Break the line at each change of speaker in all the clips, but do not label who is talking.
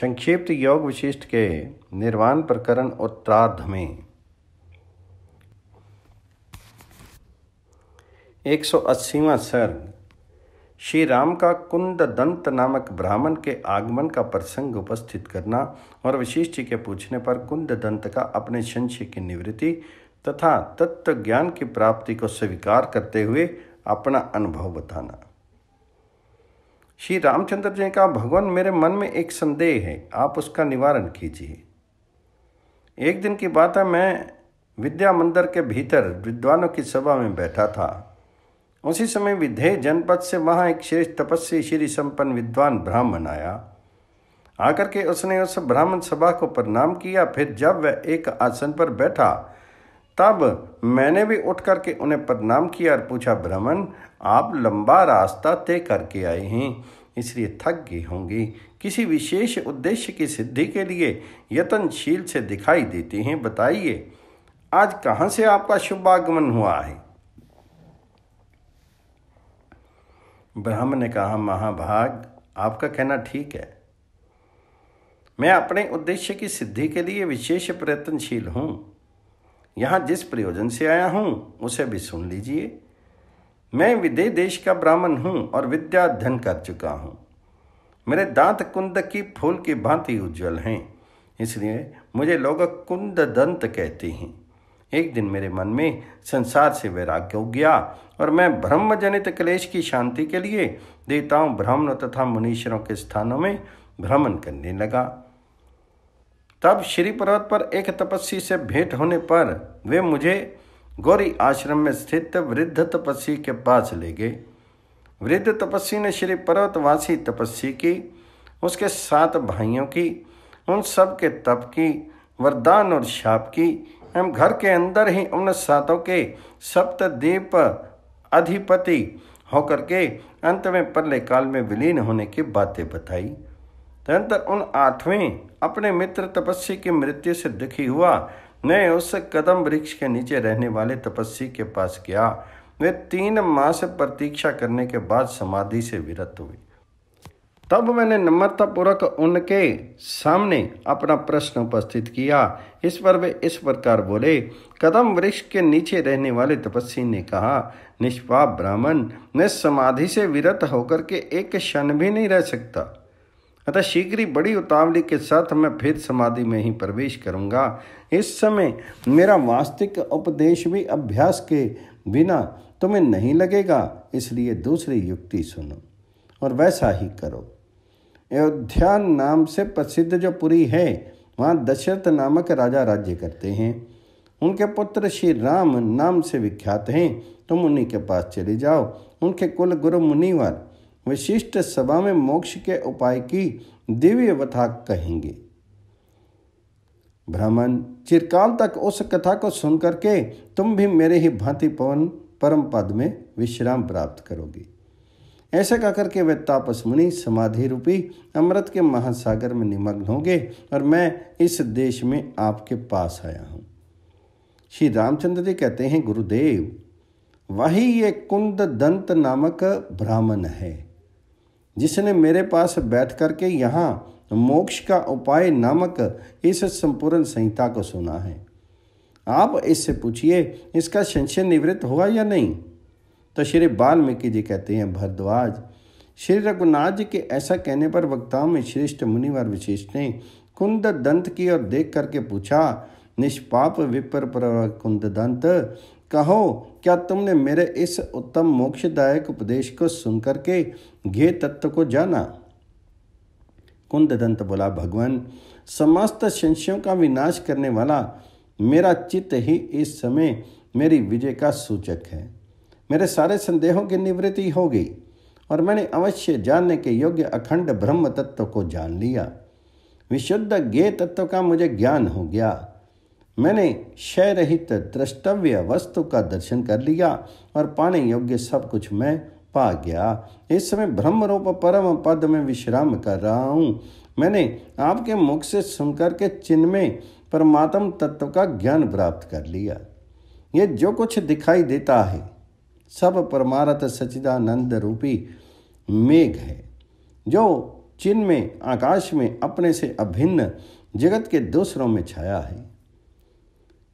संक्षिप्त योग विशिष्ट के निर्वाण प्रकरण और त्रार्ध में 180वां सर्ग श्री राम का कुंद दंत नामक ब्राह्मण के आगमन का प्रसंग उपस्थित करना और वशिष्ठ के पूछने पर कुंद दंत का अपने संशय की निवृत्ति तथा तत्व ज्ञान की प्राप्ति को स्वीकार करते हुए अपना अनुभव बताना श्री रामचंद्र जी ने कहा भगवान मेरे मन में एक संदेह है आप उसका निवारण कीजिए एक दिन की बात है मैं विद्या मंदिर के भीतर विद्वानों की सभा में बैठा था उसी समय विधेय जनपद से वहाँ एक श्रेष्ठ तपस्वी श्री संपन्न विद्वान ब्राह्मण आया आकर के उसने उस ब्राह्मण सभा को प्रणाम किया फिर जब वह एक आसन पर बैठा तब मैंने भी उठ करके उन्हें प्रणाम किया और पूछा ब्राह्मण आप लंबा रास्ता तय करके आए हैं इसलिए थक गए होंगे किसी विशेष उद्देश्य की सिद्धि के लिए यत्नशील से दिखाई देते हैं बताइए आज कहाँ से आपका शुभ आगमन हुआ है ब्राह्मण ने कहा महाभाग आपका कहना ठीक है मैं अपने उद्देश्य की सिद्धि के लिए विशेष प्रयत्नशील हूँ यहाँ जिस प्रयोजन से आया हूँ उसे भी सुन लीजिए मैं विदेह देश का ब्राह्मण हूँ और विद्या अध्ययन कर चुका हूँ मेरे दांत कुंद की फूल की भांति उज्जवल हैं इसलिए मुझे लोग कुंद दंत कहते हैं एक दिन मेरे मन में संसार से वैराग्य हो गया और मैं ब्रह्म जनित क्लेश की शांति के लिए देवताओं ब्राह्मणों तथा मुनीश्वरों के स्थानों में भ्रमण करने लगा तब श्री पर्वत पर एक तपस्वी से भेंट होने पर वे मुझे गौरी आश्रम में स्थित वृद्ध तपस्वी के पास ले गए वृद्ध तपस्वी ने श्री पर्वतवासी तपस्वी की उसके सात भाइयों की उन सब के तप की वरदान और शाप की एवं घर के अंदर ही उन सातों के सप्तीप अधिपति होकर के अंत में परले काल में विलीन होने की बातें बताई तदंतर उन आठवें अपने मित्र तपस्वी की मृत्यु से दुखी हुआ मैं उस कदम वृक्ष के नीचे रहने वाले तपस्वी के पास गया वे तीन मास प्रतीक्षा करने के बाद समाधि से विरत हुए तब मैंने नम्रतापूर्वक उनके सामने अपना प्रश्न उपस्थित किया इस पर वे इस प्रकार बोले कदम वृक्ष के नीचे रहने वाले तपस्वी ने कहा निष्पाप ब्राह्मण मैं समाधि से विरत होकर के एक क्षण भी नहीं रह सकता अतः शीघ्र ही बड़ी उतावली के साथ मैं फिर समाधि में ही प्रवेश करूँगा इस समय मेरा वास्तविक उपदेश भी अभ्यास के बिना तुम्हें नहीं लगेगा इसलिए दूसरी युक्ति सुनो और वैसा ही करो अयोध्या नाम से प्रसिद्ध जो पुरी है वहाँ दशरथ नामक राजा राज्य करते हैं उनके पुत्र श्री राम नाम से विख्यात हैं तुम उन्हीं के पास चले जाओ उनके कुल गुरु मुनिवर विशिष्ट सभा में मोक्ष के उपाय की दिव्य व्यथा कहेंगे ब्राह्मण चिरकाल तक उस कथा को सुन करके तुम भी मेरे ही भांति पवन परम पद में विश्राम प्राप्त करोगे ऐसा कहकर के वे तापस मुनि समाधि रूपी अमृत के महासागर में निमग्न होंगे और मैं इस देश में आपके पास आया हूं श्री रामचंद्र जी कहते हैं गुरुदेव वही ये कुंद दंत नामक ब्राह्मण है जिसने मेरे पास बैठ करके यहाँ मोक्ष का उपाय नामक इस संपूर्ण संहिता को सुना है आप इससे पूछिए इसका संशय निवृत्त हुआ या नहीं तो श्री वाल्मीकि जी कहते हैं भरद्वाज श्री रघुनाथ जी के ऐसा कहने पर वक्ताओं में श्रेष्ठ मुनिवर विशेष ने कुंद दंत की ओर देख करके पूछा निष्पाप विपर कुंद दंत कहो क्या तुमने मेरे इस उत्तम मोक्षदायक उपदेश को सुनकर के घे तत्व को जाना कुंद दंत बोला भगवान समस्त संशयों का विनाश करने वाला मेरा चित्त ही इस समय मेरी विजय का सूचक है मेरे सारे संदेहों की निवृत्ति हो गई और मैंने अवश्य जानने के योग्य अखंड ब्रह्म तत्व को जान लिया विशुद्ध गे तत्व का मुझे ज्ञान हो गया मैंने क्षय रहित द्रष्टव्य वस्तु का दर्शन कर लिया और पाने योग्य सब कुछ मैं पा गया इस समय ब्रह्म रूप परम पद में विश्राम कर रहा हूँ मैंने आपके मुख से सुनकर के चिन्ह में परमात्म तत्व का ज्ञान प्राप्त कर लिया ये जो कुछ दिखाई देता है सब परमारथ सचिदानंद रूपी मेघ है जो चिन्ह में आकाश में अपने से अभिन्न जगत के दूसरों में छाया है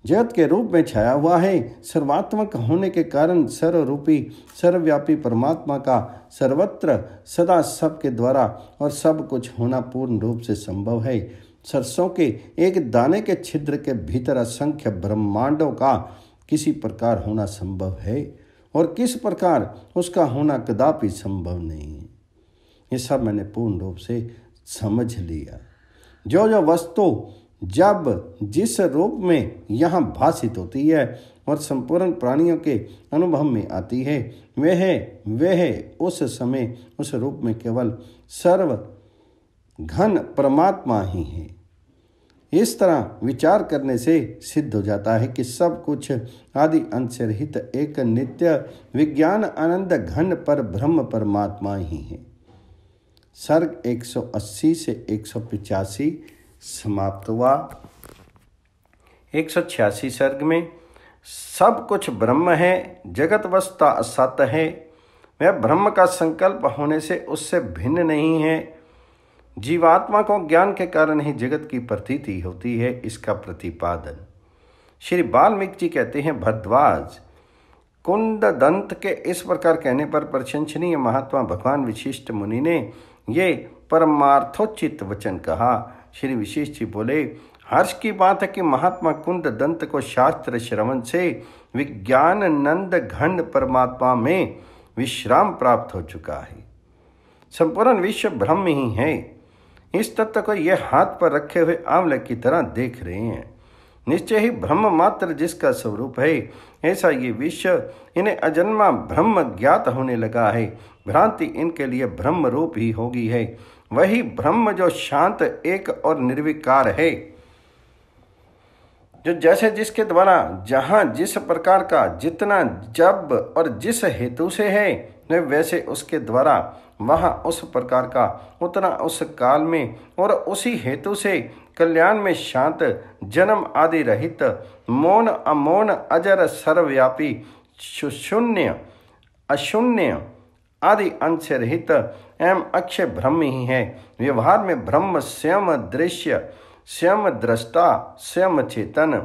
जगत के रूप में छाया हुआ है सर्वात्मक होने के कारण सर्वरूपी सर्वव्यापी परमात्मा का सर्वत्र सदा सबके द्वारा और सब कुछ होना पूर्ण रूप से संभव है सरसों के एक दाने के छिद्र के भीतर असंख्य ब्रह्मांडों का किसी प्रकार होना संभव है और किस प्रकार उसका होना कदापि संभव नहीं है ये सब मैंने पूर्ण रूप से समझ लिया जो जो वस्तु जब जिस रूप में यह भाषित होती है और संपूर्ण प्राणियों के अनुभव में आती है वह वह उस समय उस रूप में केवल सर्व घन परमात्मा ही है इस तरह विचार करने से सिद्ध हो जाता है कि सब कुछ आदि अंत से रहित एक नित्य विज्ञान आनंद घन पर ब्रह्म परमात्मा ही है सर्ग 180 से एक समाप्त हुआ एक सौ छियासी सर्ग में सब कुछ ब्रह्म है जगत वस्ता असत है वह ब्रह्म का संकल्प होने से उससे भिन्न नहीं है जीवात्मा को ज्ञान के कारण ही जगत की प्रतीति होती है इसका प्रतिपादन श्री बाल्मीक जी कहते हैं भरद्वाज कुंद दंत के इस प्रकार कहने पर प्रशंसनीय महात्मा भगवान विशिष्ट मुनि ने ये परमार्थोचित वचन कहा श्री विशेष जी बोले हर्ष की बात है कि महात्मा कुंद दंत को शास्त्र श्रवण से विज्ञान नंद घन परमात्मा में विश्राम प्राप्त हो चुका है संपूर्ण विश्व ब्रह्म ही है इस तत्व को यह हाथ पर रखे हुए आंवले की तरह देख रहे हैं निश्चय ही ब्रह्म मात्र जिसका स्वरूप है ऐसा ये विश्व इन्हें अजन्मा ब्रह्म ज्ञात होने लगा है भ्रांति इनके लिए ब्रह्म रूप ही होगी है वही ब्रह्म जो शांत एक और निर्विकार है जो जैसे जिसके द्वारा जहाँ जिस प्रकार का जितना जब और जिस हेतु से है वैसे उसके द्वारा वहाँ उस प्रकार का उतना उस काल में और उसी हेतु से कल्याण में शांत जन्म आदि रहित मौन अमौन अजर सर्वव्यापी शून्य अशून्य आदि अंश रहित एवं अक्षय ब्रह्म ही है व्यवहार में ब्रह्म स्वयं दृश्य स्वयं दृष्टा स्वयं चेतन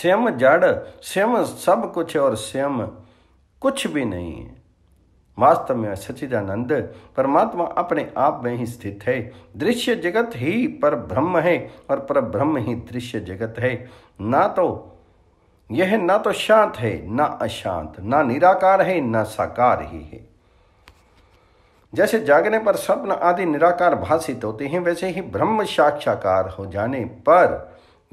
स्वयं जड़ स्वयं सब कुछ और स्वयं कुछ भी नहीं है वास्तव में सचिदानंद परमात्मा अपने आप में ही स्थित है दृश्य जगत ही पर ब्रह्म है और पर ब्रह्म ही दृश्य जगत है ना तो यह ना तो शांत है ना अशांत ना निराकार है ना साकार ही है जैसे जागने पर स्वप्न आदि निराकार भाषित होते हैं वैसे ही ब्रह्म साक्षाकार हो जाने पर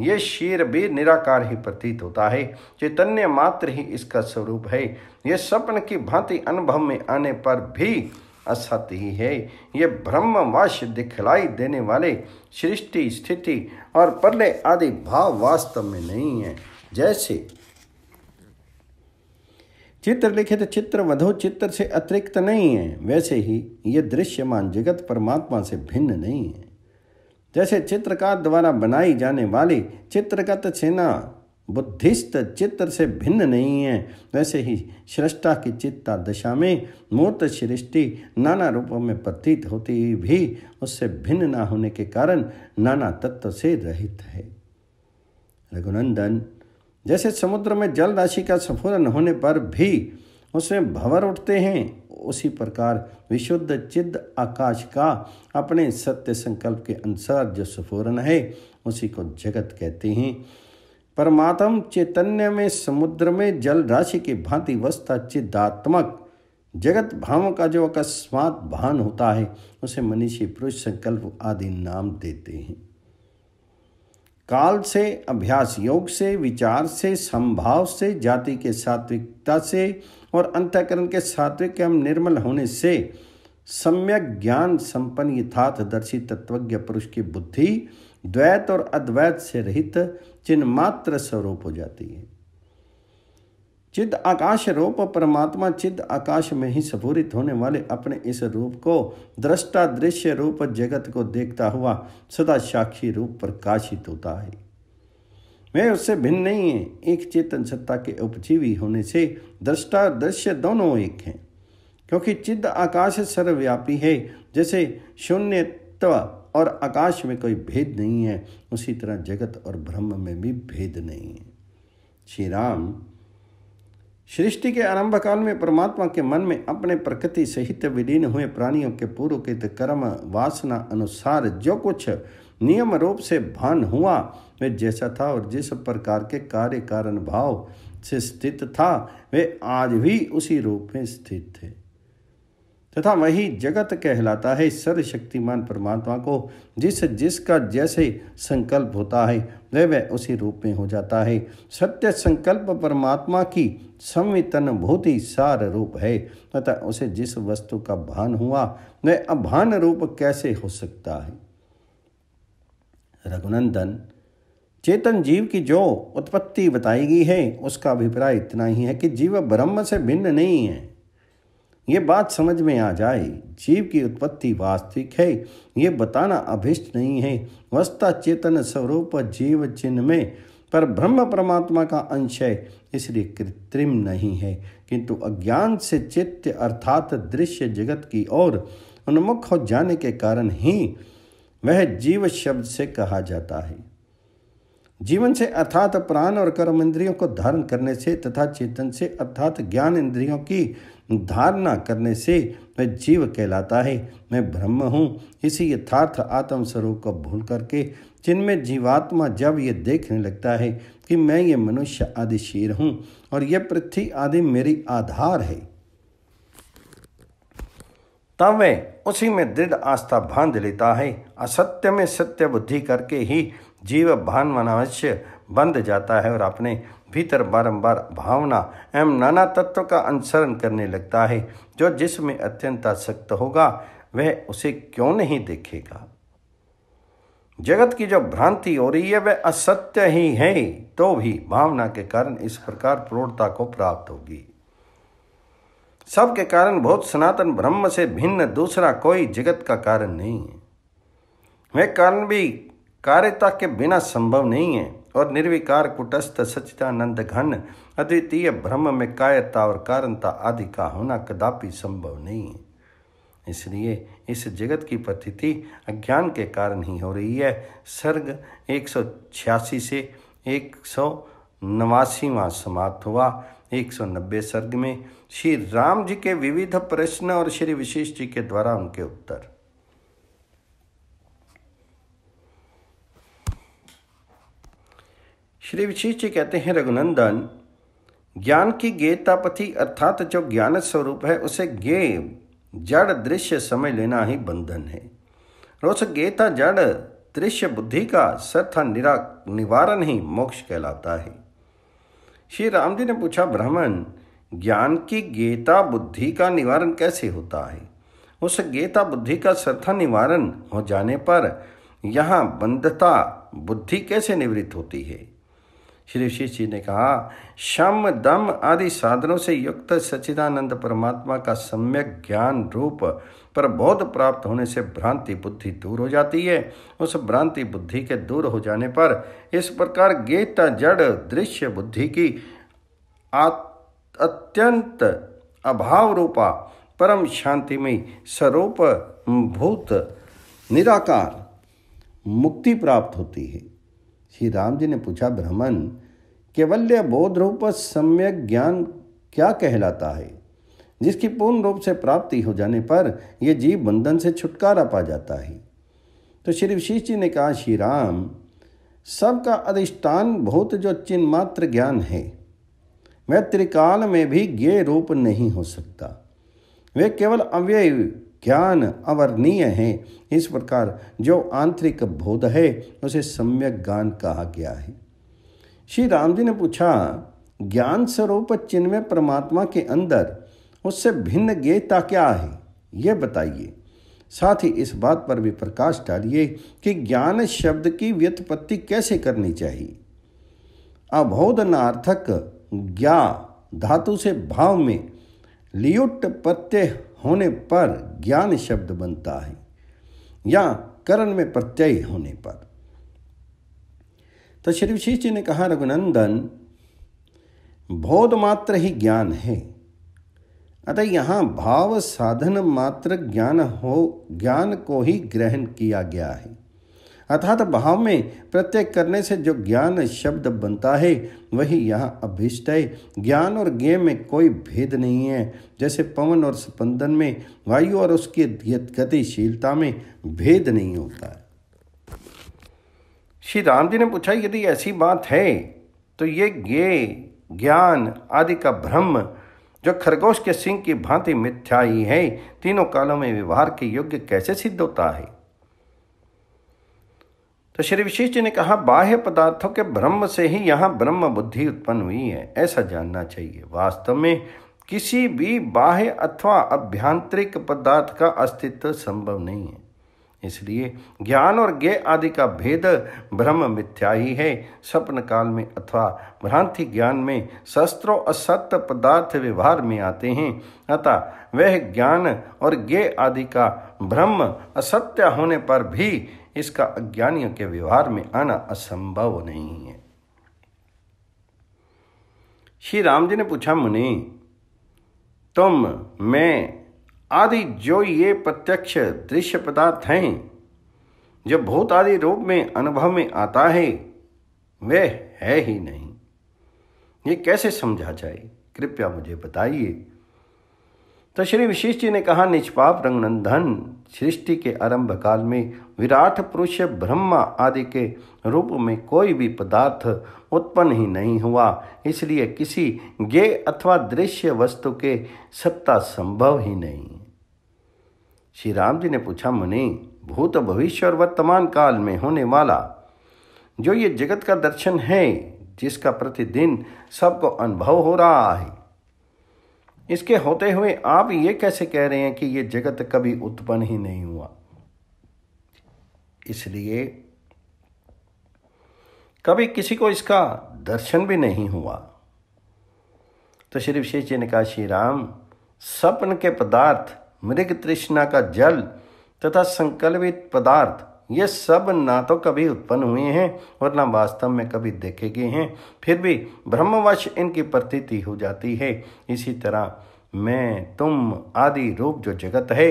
ये शीर भी निराकार ही प्रतीत होता है चैतन्य मात्र ही इसका स्वरूप है यह स्वप्न की भांति अनुभव में आने पर भी असत्य ही है ये ब्रह्मवाश दिखलाई देने वाले सृष्टि स्थिति और परले आदि भाव वास्तव में नहीं है जैसे चित्र लिखित चित्र वधो चित्र से अतिरिक्त नहीं है वैसे ही ये दृश्यमान जगत परमात्मा से भिन्न नहीं है जैसे चित्रकार द्वारा बनाई जाने वाली चित्रगत सेना बुद्धिस्त चित्र से भिन्न नहीं है वैसे ही सृष्टा की चित्ता दशा में मूर्त सृष्टि नाना रूपों में प्रतीत होती भी उससे भिन्न ना होने के कारण नाना तत्व से रहित है रघुनंदन जैसे समुद्र में जल राशि का स्फुरन होने पर भी उसमें भंवर उठते हैं उसी प्रकार विशुद्ध चिद्ध आकाश का अपने सत्य संकल्प के अनुसार जो स्फुरन है उसी को जगत कहते हैं परमात्म चैतन्य में समुद्र में जल राशि की भांति वस्ता चिदात्मक जगत भाव का जो अकस्मात भान होता है उसे मनीषी पुरुष संकल्प आदि नाम देते हैं काल से अभ्यास योग से विचार से संभाव से जाति के सात्विकता से और अंतकरण के सात्विक एवं निर्मल होने से सम्यक ज्ञान संपन्न दर्शी तत्वज्ञ पुरुष की बुद्धि द्वैत और अद्वैत से रहित चिन्मात्र स्वरूप हो जाती है चिद आकाश रूप परमात्मा चिद आकाश में ही स्फूरित होने वाले अपने इस रूप को दृष्टा दृश्य रूप जगत को देखता हुआ सदा साक्षी रूप प्रकाशित होता है वे उससे भिन्न नहीं है एक चेतन सत्ता के उपजीवी होने से दृष्टा दृश्य दोनों एक हैं क्योंकि चिद आकाश सर्वव्यापी है जैसे शून्यत्व और आकाश में कोई भेद नहीं है उसी तरह जगत और ब्रह्म में भी भेद नहीं है श्री राम सृष्टि के आरंभ काल में परमात्मा के मन में अपने प्रकृति सहित विलीन हुए प्राणियों के पूर्वकृत कर्म वासना अनुसार जो कुछ नियम रूप से भान हुआ वे जैसा था और जिस प्रकार के कार्य कारण भाव से स्थित था वे आज भी उसी रूप में स्थित थे तथा वही जगत कहलाता है सर्वशक्तिमान परमात्मा को जिस जिसका जैसे संकल्प होता है वह वह उसी रूप में हो जाता है सत्य संकल्प परमात्मा की संवितन भूति सार रूप है अतः उसे जिस वस्तु का भान हुआ वह अभान रूप कैसे हो सकता है रघुनंदन चेतन जीव की जो उत्पत्ति बताई गई है उसका अभिप्राय इतना ही है कि जीव ब्रह्म से भिन्न नहीं है ये बात समझ में आ जाए जीव की उत्पत्ति वास्तविक है ये बताना अभिष्ट नहीं है वस्ता चेतन स्वरूप जीव चिन्ह में पर ब्रह्म परमात्मा का अंश है इसलिए कृत्रिम नहीं है किंतु अज्ञान से चित्त अर्थात दृश्य जगत की ओर उन्मुख हो जाने के कारण ही वह जीव शब्द से कहा जाता है जीवन से अर्थात प्राण और कर्म इंद्रियों को धारण करने से तथा चेतन से अर्थात ज्ञान इंद्रियों की धारणा करने से वह जीव कहलाता है मैं ब्रह्म हूँ इसी यथार्थ आत्म स्वरूप को भूल करके जिनमें जीवात्मा जब ये देखने लगता है कि मैं ये मनुष्य आदि शीर हूँ और यह पृथ्वी आदि मेरी आधार है तब वह उसी में दृढ़ आस्था बांध लेता है असत्य में सत्य बुद्धि करके ही जीव भान मनावश्य बंध जाता है और अपने भीतर बारंबार भावना एवं नाना तत्व का अनुसरण करने लगता है जो जिसमें अत्यंत आसक्त होगा वह उसे क्यों नहीं देखेगा जगत की जो भ्रांति हो रही है वह असत्य ही है तो भी भावना के कारण इस प्रकार प्रौढ़ता को प्राप्त होगी सब के कारण बहुत सनातन ब्रह्म से भिन्न दूसरा कोई जगत का कारण नहीं है वह कारण भी कार्यता के बिना संभव नहीं है और निर्विकार कुटस्थ सचिदानंद घन अद्वितीय ब्रह्म में कायरता और कारणता आदि का होना कदापि संभव नहीं है इसलिए इस जगत की प्रतीति अज्ञान के कारण ही हो रही है सर्ग एक से एक सौ समाप्त हुआ एक सौ नब्बे सर्ग में श्री राम जी के विविध प्रश्न और श्री विशेष जी के द्वारा उनके उत्तर श्री विशेष जी कहते हैं रघुनंदन ज्ञान की गेतापथि अर्थात जो ज्ञान स्वरूप है उसे गे जड़ दृश्य समय लेना ही बंधन है उस गेता जड़ दृश्य बुद्धि का सर्था निरा निवारण ही मोक्ष कहलाता है श्री राम जी ने पूछा ब्राह्मण ज्ञान की गेता बुद्धि का निवारण कैसे होता है उस गेता बुद्धि का सर्था निवारण हो जाने पर यहाँ बंधता बुद्धि कैसे निवृत्त होती है श्री वशिष्ठ जी ने कहा शम दम आदि साधनों से युक्त सच्चिदानंद परमात्मा का सम्यक ज्ञान रूप पर बोध प्राप्त होने से भ्रांति बुद्धि दूर हो जाती है उस भ्रांति बुद्धि के दूर हो जाने पर इस प्रकार गेता जड़ दृश्य बुद्धि की अत्यंत अभाव रूपा परम शांति में स्वरूप भूत निराकार मुक्ति प्राप्त होती है श्री राम जी ने पूछा ब्राह्मण केवल्य बोध रूप सम्यक ज्ञान क्या कहलाता है जिसकी पूर्ण रूप से प्राप्ति हो जाने पर यह जीव बंधन से छुटकारा पा जाता है तो श्री विशिष जी ने कहा श्री राम सबका अधिष्ठान बहुत जो चिन्ह मात्र ज्ञान है वह त्रिकाल में भी ज्ञ रूप नहीं हो सकता वे केवल अव्यय ज्ञान अवर्णीय है इस प्रकार जो आंतरिक बोध है उसे सम्यक ज्ञान कहा गया है श्री राम जी ने पूछा ज्ञान स्वरूप चिन्ह में परमात्मा के अंदर उससे भिन्न गेयता क्या है यह बताइए साथ ही इस बात पर भी प्रकाश डालिए कि ज्ञान शब्द की व्युत्पत्ति कैसे करनी चाहिए अबोधनार्थक ज्ञा धातु से भाव में लियुट प्रत्यय होने पर ज्ञान शब्द बनता है या करण में प्रत्यय होने पर तो श्री विशेष जी ने कहा रघुनंदन बोध मात्र ही ज्ञान है अतः यहाँ भाव साधन मात्र ज्ञान हो ज्ञान को ही ग्रहण किया गया है अर्थात भाव में प्रत्येक करने से जो ज्ञान शब्द बनता है वही यहाँ अभिष्ट है ज्ञान और ज्ञ में कोई भेद नहीं है जैसे पवन और स्पंदन में वायु और उसकी गतिशीलता में भेद नहीं होता है श्री राम जी ने पूछा यदि ऐसी बात है तो ये ज्ञे ज्ञान आदि का भ्रम जो खरगोश के सिंह की भांति मिथ्या ही है तीनों कालों में व्यवहार के योग्य कैसे सिद्ध होता है तो श्री विशेष जी ने कहा बाह्य पदार्थों के ब्रह्म से ही यहाँ ब्रह्म बुद्धि उत्पन्न हुई है ऐसा जानना चाहिए वास्तव में किसी भी बाह्य अथवा अभ्यांतरिक पदार्थ का अस्तित्व संभव नहीं है इसलिए ज्ञान और ज्ञ आदि का भेद ब्रह्म मिथ्या ही है स्वप्न काल में अथवा भ्रांति ज्ञान में शस्त्रों असत्य पदार्थ व्यवहार में आते हैं अतः वह ज्ञान और ज्ञ आदि का ब्रह्म असत्य होने पर भी इसका अज्ञानियों के व्यवहार में आना असंभव नहीं है श्री राम जी ने पूछा मुनि तुम मैं आदि जो ये प्रत्यक्ष दृश्य पदार्थ हैं जो भूत आदि रूप में अनुभव में आता है वह है ही नहीं ये कैसे समझा जाए कृपया मुझे बताइए तो श्री विशिष्ट जी ने कहा निष्पाप रंगनंदन सृष्टि के आरंभ काल में विराट पुरुष ब्रह्मा आदि के रूप में कोई भी पदार्थ उत्पन्न ही नहीं हुआ इसलिए किसी गे अथवा दृश्य वस्तु के सत्ता संभव ही नहीं श्री राम जी ने पूछा मुनि भूत भविष्य और वर्तमान काल में होने वाला जो ये जगत का दर्शन है जिसका प्रतिदिन सबको अनुभव हो रहा है इसके होते हुए आप ये कैसे कह रहे हैं कि ये जगत कभी उत्पन्न ही नहीं हुआ इसलिए कभी किसी को इसका दर्शन भी नहीं हुआ तो श्री विशेष जी ने कहा श्री राम सपन के पदार्थ मृग तृष्णा का जल तथा संकल्पित पदार्थ ये सब ना तो कभी उत्पन्न हुए हैं और ना वास्तव में कभी देखे गए हैं फिर भी ब्रह्मवश इनकी प्रतीति हो जाती है इसी तरह मैं तुम आदि रूप जो जगत है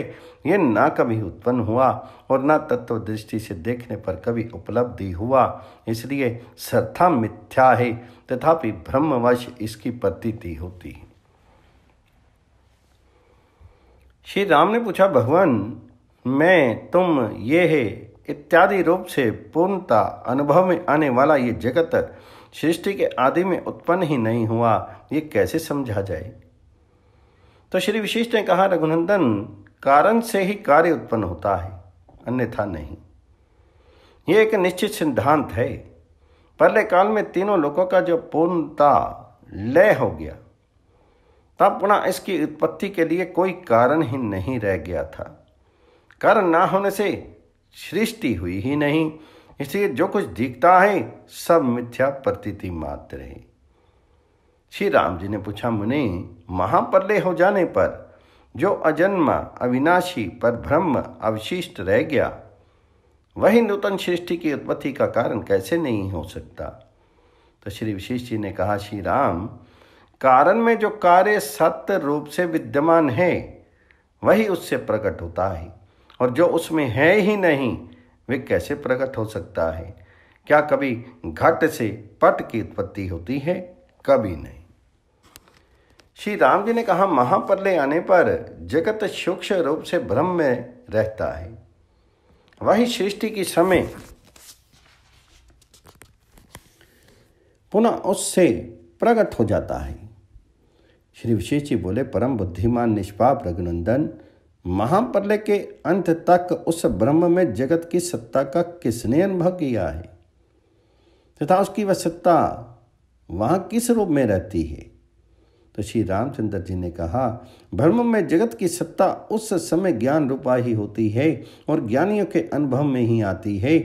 ये ना कभी उत्पन्न हुआ और ना तत्व दृष्टि से देखने पर कभी उपलब्धि हुआ इसलिए श्रद्धा मिथ्या है तथापि ब्रह्मवश इसकी प्रतीति होती है श्री राम ने पूछा भगवान मैं तुम ये है इत्यादि रूप से पूर्णता अनुभव में आने वाला ये जगत सृष्टि के आदि में उत्पन्न ही नहीं हुआ ये कैसे समझा जाए तो श्री विशिष्ट ने कहा रघुनंदन कारण से ही कार्य उत्पन्न होता है अन्यथा नहीं ये एक निश्चित सिद्धांत है पहले काल में तीनों लोगों का जो पूर्णता लय हो गया तब पुनः इसकी उत्पत्ति के लिए कोई कारण ही नहीं रह गया था कारण ना होने से सृष्टि हुई ही नहीं इसलिए जो कुछ दिखता है सब मिथ्या प्रतीति मात्र है श्री राम जी ने पूछा मुनि महाप्रलय हो जाने पर जो अजन्मा अविनाशी पर ब्रह्म अवशिष्ट रह गया वही नूतन सृष्टि की उत्पत्ति का कारण कैसे नहीं हो सकता तो श्री विशेष जी ने कहा श्री राम कारण में जो कार्य सत्य रूप से विद्यमान है वही उससे प्रकट होता है और जो उसमें है ही नहीं वे कैसे प्रकट हो सकता है क्या कभी घट से पट की उत्पत्ति होती है कभी नहीं श्री राम जी ने कहा महापरले आने पर जगत सूक्ष्म रूप से भ्रम में रहता है वही सृष्टि की समय पुनः उससे प्रकट हो जाता है श्री विशेष जी बोले परम बुद्धिमान निष्पाप रघुनंदन महाप्रलय के अंत तक उस ब्रह्म में जगत की सत्ता का किसने अनुभव किया है तथा उसकी वह सत्ता वहाँ किस रूप में रहती है तो श्री रामचंद्र जी ने कहा ब्रह्म में जगत की सत्ता उस समय ज्ञान रूपा ही होती है और ज्ञानियों के अनुभव में ही आती है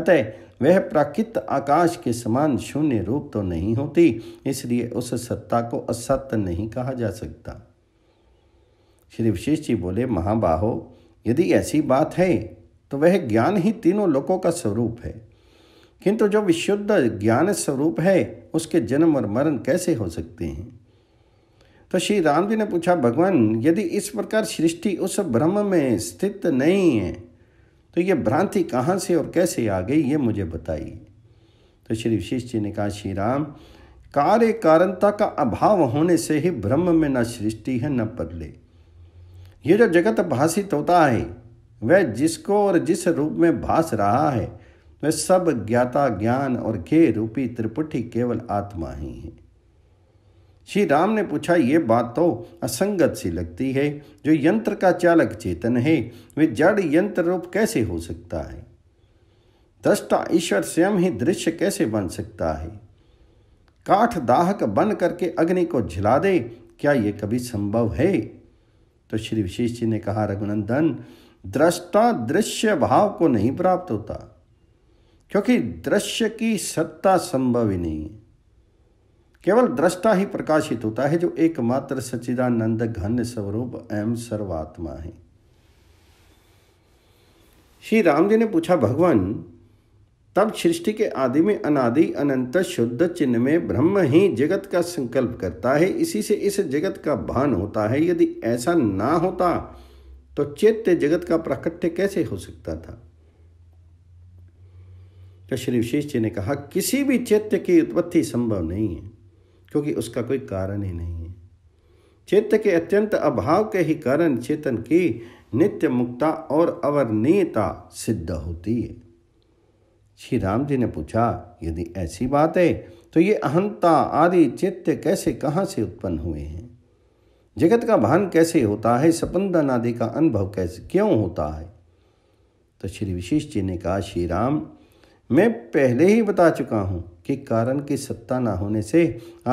अतः वह प्राकृत आकाश के समान शून्य रूप तो नहीं होती इसलिए उस सत्ता को असत्य नहीं कहा जा सकता श्री वशिष्ठ जी बोले महाबाहो यदि ऐसी बात है तो वह ज्ञान ही तीनों लोकों का स्वरूप है किंतु जो विशुद्ध ज्ञान स्वरूप है उसके जन्म और मरण कैसे हो सकते हैं तो श्री राम जी ने पूछा भगवान यदि इस प्रकार सृष्टि उस ब्रह्म में स्थित नहीं है तो ये भ्रांति कहाँ से और कैसे आ गई ये मुझे बताइए तो श्री वशिष्ठ जी ने कहा श्री राम कार्य कारणता का अभाव होने से ही ब्रह्म में न सृष्टि है न पदले ये जो जगत भाषित होता है वह जिसको और जिस रूप में भास रहा है वह सब ज्ञाता ज्ञान और घे रूपी त्रिपुटी केवल आत्मा ही है श्री राम ने पूछा ये बात तो असंगत सी लगती है जो यंत्र का चालक चेतन है वे जड़ यंत्र रूप कैसे हो सकता है दृष्टा ईश्वर स्वयं ही दृश्य कैसे बन सकता है काठ दाहक बन करके अग्नि को झिला दे क्या ये कभी संभव है तो श्री विशेष जी ने कहा रघुनंदन दृष्टा दृश्य भाव को नहीं प्राप्त होता क्योंकि दृश्य की सत्ता संभव ही नहीं है केवल दृष्टा ही प्रकाशित होता है जो एकमात्र सच्चिदानंद घन स्वरूप एवं सर्वात्मा है श्री राम जी ने पूछा भगवान तब सृष्टि के आदि में अनादि अनंत शुद्ध चिन्ह में ब्रह्म ही जगत का संकल्प करता है इसी से इस जगत का भान होता है यदि ऐसा ना होता तो चैत्य जगत का प्राकट्य कैसे हो सकता था तो श्री विशेष जी ने कहा किसी भी चैत्य की उत्पत्ति संभव नहीं है क्योंकि उसका कोई कारण ही नहीं है चैत्य के अत्यंत अभाव के ही कारण चेतन की नित्य मुक्ता और अवर्णीयता सिद्ध होती है श्री राम जी ने पूछा यदि ऐसी बात है तो ये अहंता आदि चित्त कैसे कहाँ से उत्पन्न हुए हैं जगत का भान कैसे होता है सपंदन आदि का अनुभव कैसे क्यों होता है तो श्री विशेष जी ने कहा श्री राम मैं पहले ही बता चुका हूँ कि कारण की सत्ता ना होने से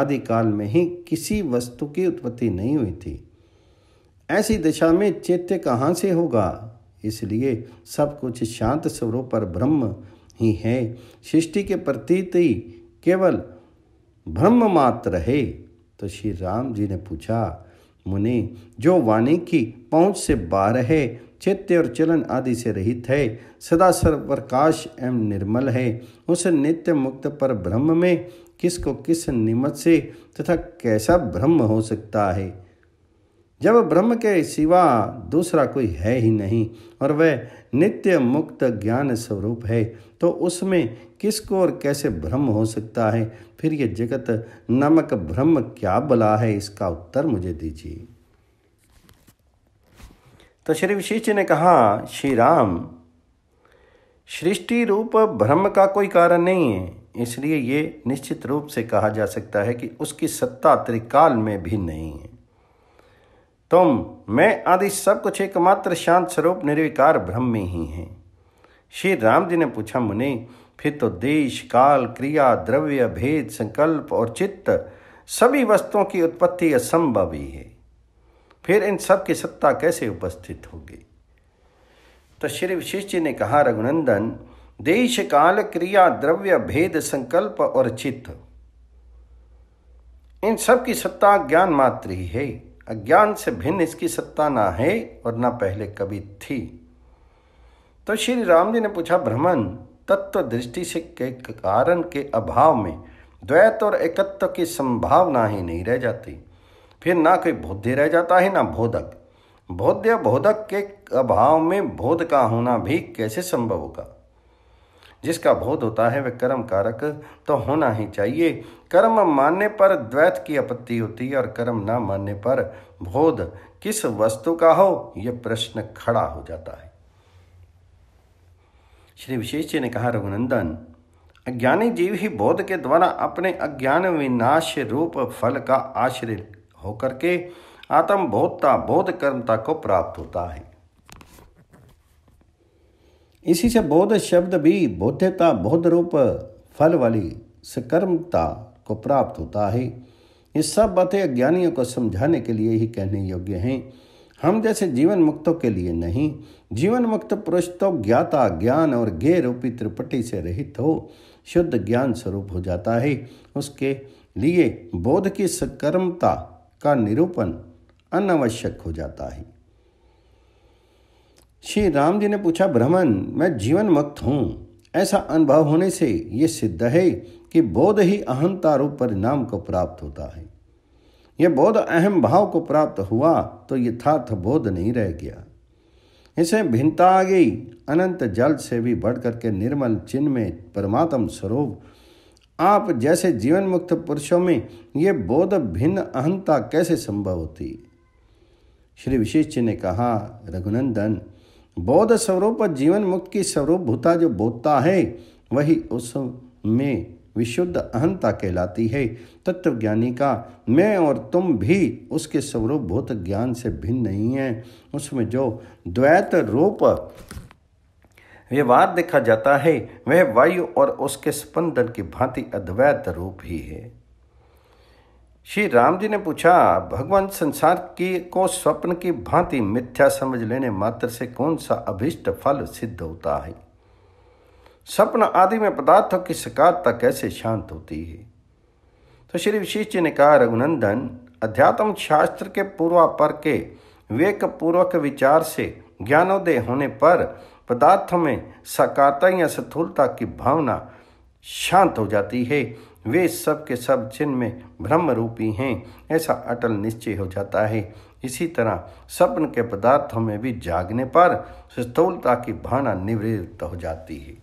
आदि काल में ही किसी वस्तु की उत्पत्ति नहीं हुई थी ऐसी दिशा में चैत्य कहाँ से होगा इसलिए सब कुछ शांत स्वरूप पर ब्रह्म ही है सृष्टि के प्रतीति केवल ब्रह्म मात्र है तो श्री राम जी ने पूछा मुनि जो वाणी की पहुँच से बाहर है चैत्य और चलन आदि से रहित है सदा सर्वप्रकाश एवं निर्मल है उस नित्य मुक्त पर ब्रह्म में किसको किस निमत से तथा कैसा ब्रह्म हो सकता है जब ब्रह्म के सिवा दूसरा कोई है ही नहीं और वह नित्य मुक्त ज्ञान स्वरूप है तो उसमें किसको और कैसे भ्रम हो सकता है फिर ये जगत नमक भ्रम क्या बला है इसका उत्तर मुझे दीजिए तो श्री विशिष्ट ने कहा श्री राम सृष्टि रूप भ्रम का कोई कारण नहीं है इसलिए ये निश्चित रूप से कहा जा सकता है कि उसकी सत्ता त्रिकाल में भी नहीं है तुम मैं आदि सब कुछ एकमात्र शांत स्वरूप निर्विकार ब्रह्म में ही हैं श्री राम जी ने पूछा मुनि फिर तो देश काल क्रिया द्रव्य भेद संकल्प और चित्त सभी वस्तुओं की उत्पत्ति असंभव ही है फिर इन सब की सत्ता कैसे उपस्थित होगी तो श्री विशेष जी ने कहा रघुनंदन देश काल क्रिया द्रव्य भेद संकल्प और चित्त इन सब की सत्ता ज्ञान मात्र ही है अज्ञान से भिन्न इसकी सत्ता ना है और ना पहले कभी थी तो श्री राम जी ने पूछा भ्रमण तत्व दृष्टि से के कारण के अभाव में द्वैत और एकत्व की संभावना ही नहीं रह जाती फिर ना कोई बोध्य रह जाता है ना बोधक बोध्य बोधक के अभाव में बोध का होना भी कैसे संभव होगा जिसका बोध होता है वह कर्म कारक तो होना ही चाहिए कर्म मानने पर द्वैत की आपत्ति होती है और कर्म ना मानने पर बोध किस वस्तु का हो यह प्रश्न खड़ा हो जाता है श्री विशेष जी ने कहा रघुनंदन अज्ञानी जीव ही बोध के द्वारा अपने अज्ञान विनाश रूप फल का आश्रय होकर के आत्मबोधता बोध कर्मता को प्राप्त होता है इसी से बोध शब्द भी बोध्यता बोध रूप फल वाली सकर्मता को प्राप्त होता है ये सब बातें अज्ञानियों को समझाने के लिए ही कहने योग्य हैं हम जैसे जीवन मुक्तों के लिए नहीं जीवन मुक्त पुरुष तो ज्ञाता ज्ञान और गे रूपी त्रिपटी से रहित हो शुद्ध ज्ञान स्वरूप हो जाता है उसके लिए बोध की सकर्मता का निरूपण अनावश्यक हो जाता है श्री राम जी ने पूछा ब्राह्मण मैं जीवन मुक्त हूँ ऐसा अनुभव होने से ये सिद्ध है कि बोध ही अहंता रूप परिणाम को प्राप्त होता है यह बोध अहम भाव को प्राप्त हुआ तो यथार्थ बोध नहीं रह गया इसे भिन्नता आ गई अनंत जल से भी बढ़कर के निर्मल चिन्ह में परमात्म स्वरूप आप जैसे जीवन मुक्त पुरुषों में ये बोध भिन्न अहंता कैसे संभव होती श्री विशिष्ट ने कहा रघुनंदन बौद्ध स्वरूप जीवन मुक्त की स्वरूप भूता जो बोधता है वही उसमें विशुद्ध अहंता कहलाती है तत्वज्ञानी का मैं और तुम भी उसके स्वरूप भूत ज्ञान से भिन्न नहीं है उसमें जो द्वैत रूप व्यवहार देखा जाता है वह वायु और उसके स्पंदन की भांति अद्वैत रूप ही है श्री राम जी ने पूछा भगवान संसार की को स्वप्न की भांति मिथ्या समझ लेने मात्र से कौन सा अभिष्ट फल सिद्ध होता है स्वप्न आदि में पदार्थों की सकारता कैसे शांत होती है तो श्री विशिष्ट जी ने कहा रघुनंदन अध्यात्म शास्त्र के पूर्वापर के विवेक पूर्वक विचार से ज्ञानोदय होने पर पदार्थों में सकारता या स्थूलता की भावना शांत हो जाती है वे सब के सब में ब्रह्म रूपी हैं ऐसा अटल निश्चय हो जाता है इसी तरह स्वप्न के पदार्थों में भी जागने पर स्थूलता की भावना निवृत्त हो जाती है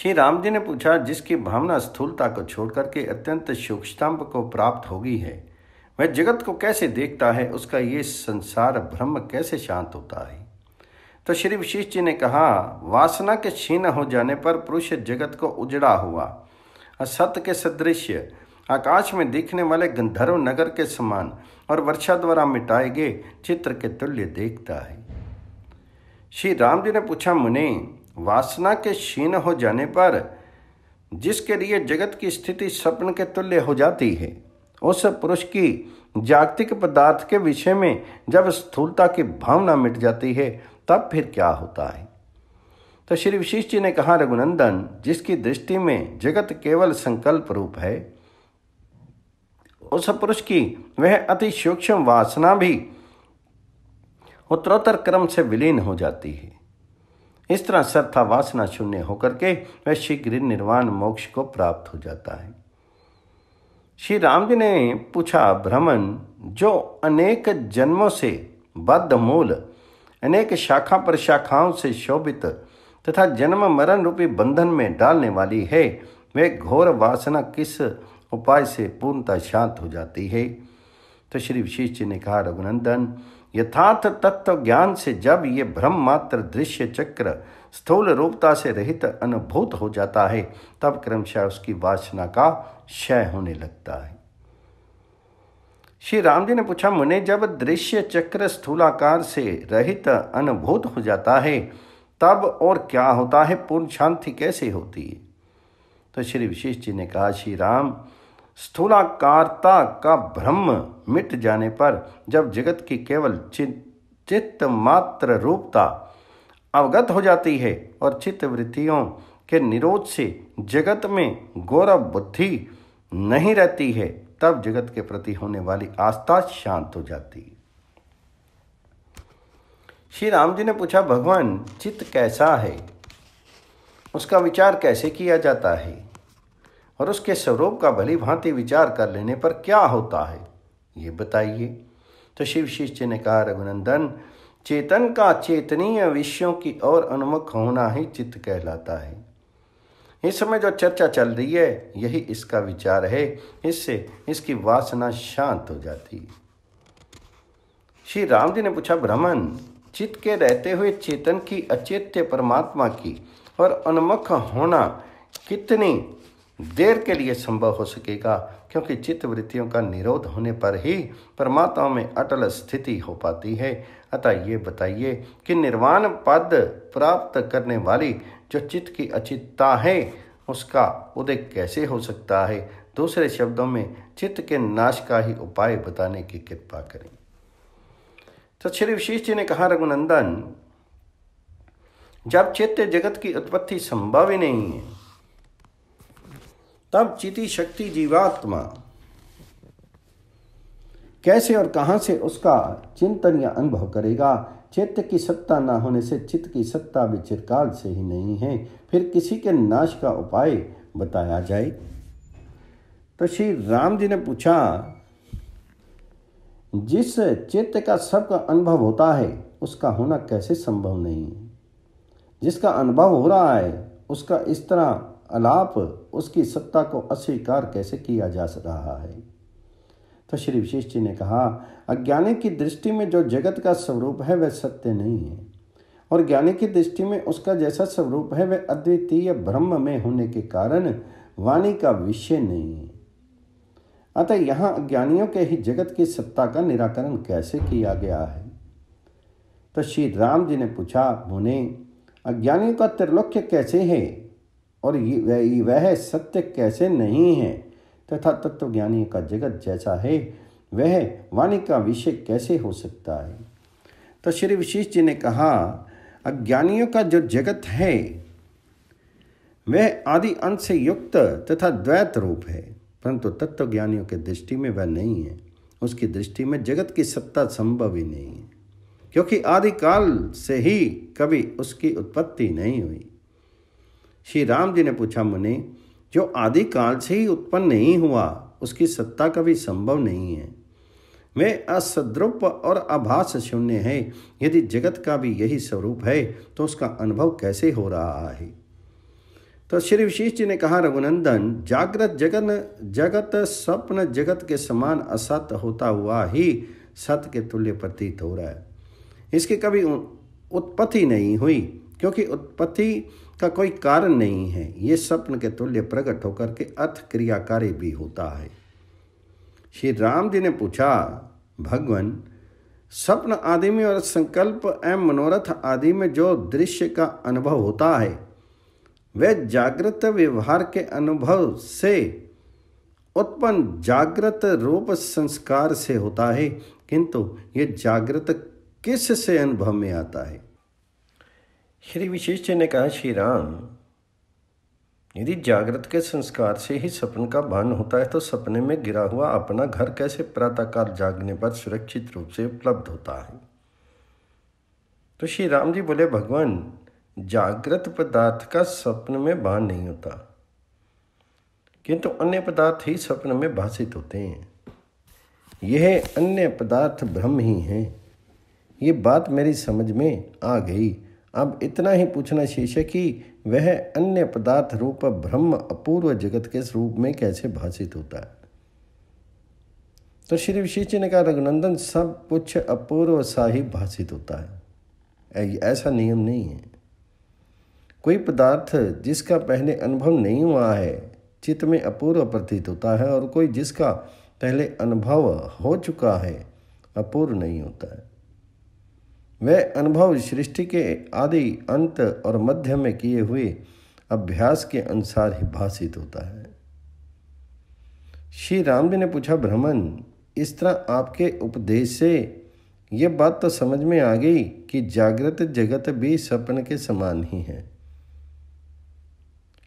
श्री राम जी ने पूछा जिसकी भावना स्थूलता को छोड़कर के अत्यंत सूक्ष्म को प्राप्त होगी है वह जगत को कैसे देखता है उसका ये संसार ब्रह्म कैसे शांत होता है तो श्री विशिष्ट जी ने कहा वासना के छीन हो जाने पर पुरुष जगत को उजड़ा हुआ असत के सदृश आकाश में दिखने वाले गंधर्व नगर के समान और वर्षा द्वारा मिटाए गए चित्र के तुल्य देखता है श्री राम जी ने पूछा मुनि वासना के क्षीण हो जाने पर जिसके लिए जगत की स्थिति स्वप्न के तुल्य हो जाती है उस पुरुष की जागतिक पदार्थ के विषय में जब स्थूलता की भावना मिट जाती है तब फिर क्या होता है तो श्री विशिष्ट जी ने कहा रघुनंदन जिसकी दृष्टि में जगत केवल संकल्प रूप है उस पुरुष की वह अति सूक्ष्म वासना भी उत्तरोत्तर क्रम से विलीन हो जाती है इस तरह सत्ता वासना शून्य होकर के वह शीघ्र निर्वाण मोक्ष को प्राप्त हो जाता है श्री राम जी ने पूछा भ्रमण जो अनेक जन्मों से बद्ध मूल अनेक शाखा पर शाखाओं से शोभित तथा जन्म मरण रूपी बंधन में डालने वाली है वह घोर वासना किस उपाय से पूर्णतः शांत हो जाती है तो श्री विशेष जी ने कहा रघुनंदन यथार्थ तत्व ज्ञान से जब ये ब्रह्म मात्र दृश्य चक्र स्थूल रूपता से रहित अनुभूत हो जाता है तब क्रमशः उसकी वासना का क्षय होने लगता है श्री राम जी ने पूछा मुने जब दृश्य चक्र स्थूलाकार से रहित अनुभूत हो जाता है तब और क्या होता है पूर्ण शांति कैसे होती है तो श्री विशेष जी ने कहा श्री राम स्थूलाकारता का ब्रह्म मिट जाने पर जब जगत की केवल चित्त मात्र रूपता अवगत हो जाती है और चित्त वृत्तियों के निरोध से जगत में गौरव बुद्धि नहीं रहती है तब जगत के प्रति होने वाली आस्था शांत हो जाती श्री राम जी ने पूछा भगवान चित्त कैसा है उसका विचार कैसे किया जाता है और उसके स्वरूप का भली भांति विचार कर लेने पर क्या होता है ये बताइए तो शिव शिष्य ने कहा रघुनंदन चेतन का चेतनीय विषयों की ओर अनुमुख होना ही चित्त कहलाता है इस समय जो चर्चा चल रही है यही इसका विचार है इससे इसकी वासना शांत हो जाती श्री राम जी ने पूछा ब्राह्मण चित्त के रहते हुए चेतन की अचेत्य परमात्मा की और उन्मुख होना कितनी देर के लिए संभव हो सकेगा क्योंकि चित्त वृत्तियों का निरोध होने पर ही परमात्मा में अटल स्थिति हो पाती है अतः ये बताइए कि निर्वाण पद प्राप्त करने वाली जो चित्त की अचितता है उसका उदय कैसे हो सकता है दूसरे शब्दों में चित्त के नाश का ही उपाय बताने की कृपा करें तो श्री विशेष जी ने कहा रघुनंदन जब चित्त जगत की उत्पत्ति संभव ही नहीं है तब चिति शक्ति जीवात्मा कैसे और कहां से उसका चिंतन या अनुभव करेगा चित्त की सत्ता ना होने से चित्त की सत्ता भी चिरकाल से ही नहीं है फिर किसी के नाश का उपाय बताया जाए तो श्री राम जी ने पूछा जिस चित्त का सबका अनुभव होता है उसका होना कैसे संभव नहीं है जिसका अनुभव हो रहा है उसका इस तरह अलाप उसकी सत्ता को अस्वीकार कैसे किया जा रहा है तो श्री विशेष जी ने कहा अज्ञानी की दृष्टि में जो जगत का स्वरूप है वह सत्य नहीं है और ज्ञानी की दृष्टि में उसका जैसा स्वरूप है वह अद्वितीय ब्रह्म में होने के कारण वाणी का विषय नहीं है अतः यहाँ अज्ञानियों के ही जगत की सत्ता का निराकरण कैसे किया गया है तो श्री राम जी ने पूछा मुने अज्ञानियों का त्रिलोक्य कैसे है और वह सत्य कैसे नहीं है तथा तत्वज्ञानी का जगत जैसा है वह वाणी का विषय कैसे हो सकता है तो श्री विशेष जी ने कहा अज्ञानियों का जो जगत है वह आदि अंत से युक्त तथा द्वैत रूप है परंतु तत्व ज्ञानियों के दृष्टि में वह नहीं है उसकी दृष्टि में जगत की सत्ता संभव ही नहीं है क्योंकि आदिकाल से ही कभी उसकी उत्पत्ति नहीं हुई श्री राम जी ने पूछा मुनि जो आदिकाल से ही उत्पन्न नहीं हुआ उसकी सत्ता कभी संभव नहीं है वे असद्रुप और अभास शून्य है यदि जगत का भी यही स्वरूप है तो उसका अनुभव कैसे हो रहा है तो श्री विशिष्ट जी ने कहा रघुनंदन जागृत जगन जगत स्वप्न जगत के समान असत होता हुआ ही सत के तुल्य प्रतीत हो रहा है इसकी कभी उत्पत्ति नहीं हुई क्योंकि उत्पत्ति का कोई कारण नहीं है ये स्वप्न के तुल्य प्रकट होकर के अर्थ क्रियाकारी भी होता है श्री राम जी ने पूछा भगवान स्वप्न आदि में और संकल्प एवं मनोरथ आदि में जो दृश्य का अनुभव होता है वह जागृत व्यवहार के अनुभव से उत्पन्न जागृत रूप संस्कार से होता है किंतु ये जागृत किस से अनुभव में आता है श्री विशिष्ट ने कहा श्री राम यदि जागृत के संस्कार से ही सपन का भान होता है तो सपने में गिरा हुआ अपना घर कैसे प्रातःकाल जागने पर सुरक्षित रूप से उपलब्ध होता है तो श्री राम जी बोले भगवान जागृत पदार्थ का सपन में भान नहीं होता किंतु अन्य पदार्थ ही सपन में भाषित होते हैं यह अन्य पदार्थ भ्रम ही हैं ये बात मेरी समझ में आ गई अब इतना ही पूछना शेष है कि वह अन्य पदार्थ रूप ब्रह्म अपूर्व जगत के रूप में कैसे भाषित होता है तो श्री विशेष जी ने कहा रघुनंदन सब कुछ अपूर्व सा ही भाषित होता है ऐसा नियम नहीं है कोई पदार्थ जिसका पहले अनुभव नहीं हुआ है चित्त में अपूर्व प्रतीत होता है और कोई जिसका पहले अनुभव हो चुका है अपूर्व नहीं होता है वह अनुभव सृष्टि के आदि अंत और मध्य में किए हुए अभ्यास के अनुसार ही भाषित होता है श्री राम जी ने पूछा भ्रमण इस तरह आपके उपदेश से यह बात तो समझ में आ गई कि जागृत जगत भी सपन के समान ही है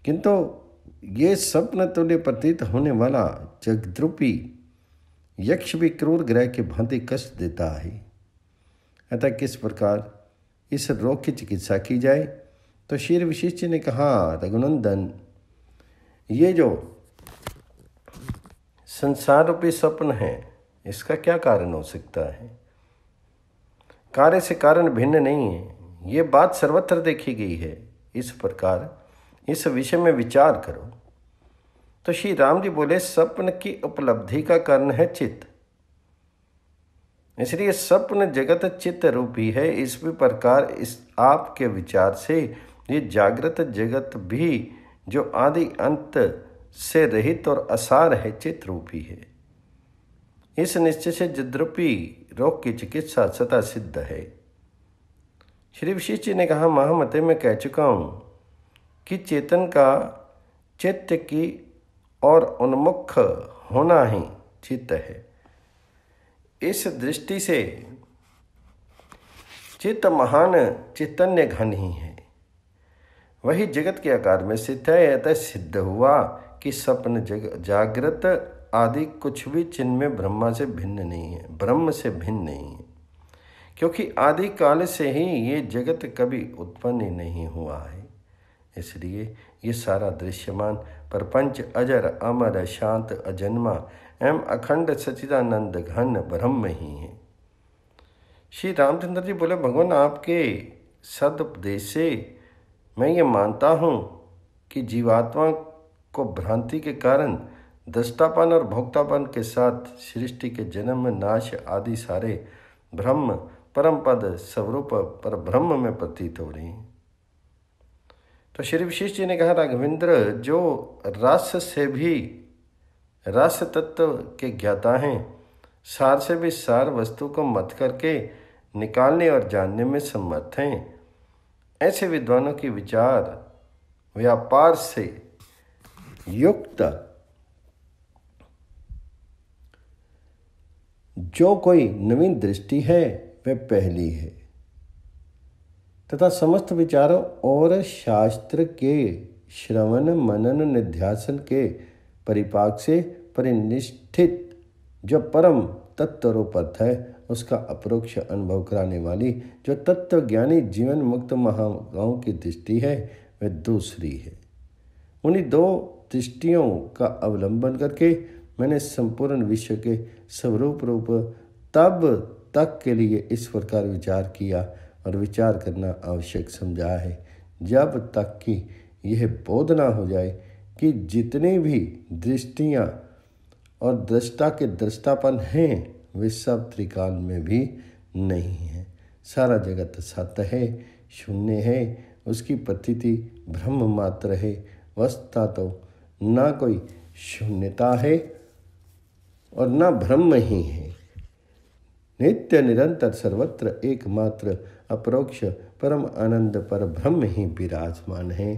किंतु ये स्वप्न तुल्य प्रतीत होने वाला जगद्रुपी यक्ष भी क्रूर ग्रह के भांति कष्ट देता है अतः किस प्रकार इस रोग की चिकित्सा की जाए तो श्री विशिष्ट ने कहा रघुनंदन ये जो संसार रूपी स्वप्न है इसका क्या कारण हो सकता है कार्य से कारण भिन्न नहीं है ये बात सर्वत्र देखी गई है इस प्रकार इस विषय में विचार करो तो श्री राम जी बोले स्वप्न की उपलब्धि का कारण है चित्त इसलिए स्वप्न जगत चित्त रूपी है इस भी प्रकार इस आपके विचार से ये जागृत जगत भी जो आदि अंत से रहित और असार है चित्त रूपी है इस निश्चय से जद्रुपी रोग की चिकित्सा सता सिद्ध है श्री वशिष्ठ जी ने कहा महामते में कह चुका हूँ कि चेतन का चित्त की और उन्मुख होना ही चित्त है इस दृष्टि से चित्त महान चैतन्य घन ही है वही जगत के आकार में स्थित है अतः सिद्ध हुआ कि स्वप्न जग जागृत आदि कुछ भी चिन्ह में ब्रह्मा से भिन्न नहीं है ब्रह्म से भिन्न नहीं है क्योंकि आदि काल से ही ये जगत कभी उत्पन्न नहीं हुआ है इसलिए ये सारा दृश्यमान प्रपंच अजर अमर शांत अजन्मा एम अखंड सचिदानंद घन ब्रह्म ही हैं श्री रामचंद्र जी बोले भगवान आपके सदउपदेश से मैं ये मानता हूँ कि जीवात्मा को भ्रांति के कारण दस्तापन और भोक्तापन के साथ सृष्टि के जन्म नाश आदि सारे ब्रह्म परम पद स्वरूप पर ब्रह्म में प्रतीत हो रही हैं तो श्री विशिष्ट जी ने कहा राघवेंद्र जो रस से भी रस तत्व के ज्ञाता हैं सार से भी सार वस्तु को मत करके निकालने और जानने में समर्थ हैं ऐसे विद्वानों के विचार व्यापार से युक्त जो कोई नवीन दृष्टि है वह पहली है तथा समस्त विचारों और शास्त्र के श्रवण मनन निध्यासन के परिपाक से परिनिष्ठित जो परम तत्वरूपत है उसका अप्रोक्ष अनुभव कराने वाली जो तत्व ज्ञानी जीवन मुक्त महागाओं की दृष्टि है वह दूसरी है उन्हीं दो दृष्टियों का अवलंबन करके मैंने संपूर्ण विश्व के स्वरूप रूप तब तक के लिए इस प्रकार विचार किया और विचार करना आवश्यक समझा है जब तक कि यह बोध ना हो जाए कि जितनी भी दृष्टियाँ और दृष्टा के दृष्टापन हैं वे सब त्रिकाल में भी नहीं है सारा जगत सत्य है शून्य है उसकी प्रतीति ब्रह्म मात्र है वस्ता तो ना कोई शून्यता है और ना ब्रह्म ही है नित्य निरंतर सर्वत्र एकमात्र अप्रोक्ष परम आनंद पर ब्रह्म ही विराजमान है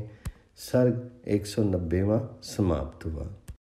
सर्ग एक नब्बेवा समाप्त हुआ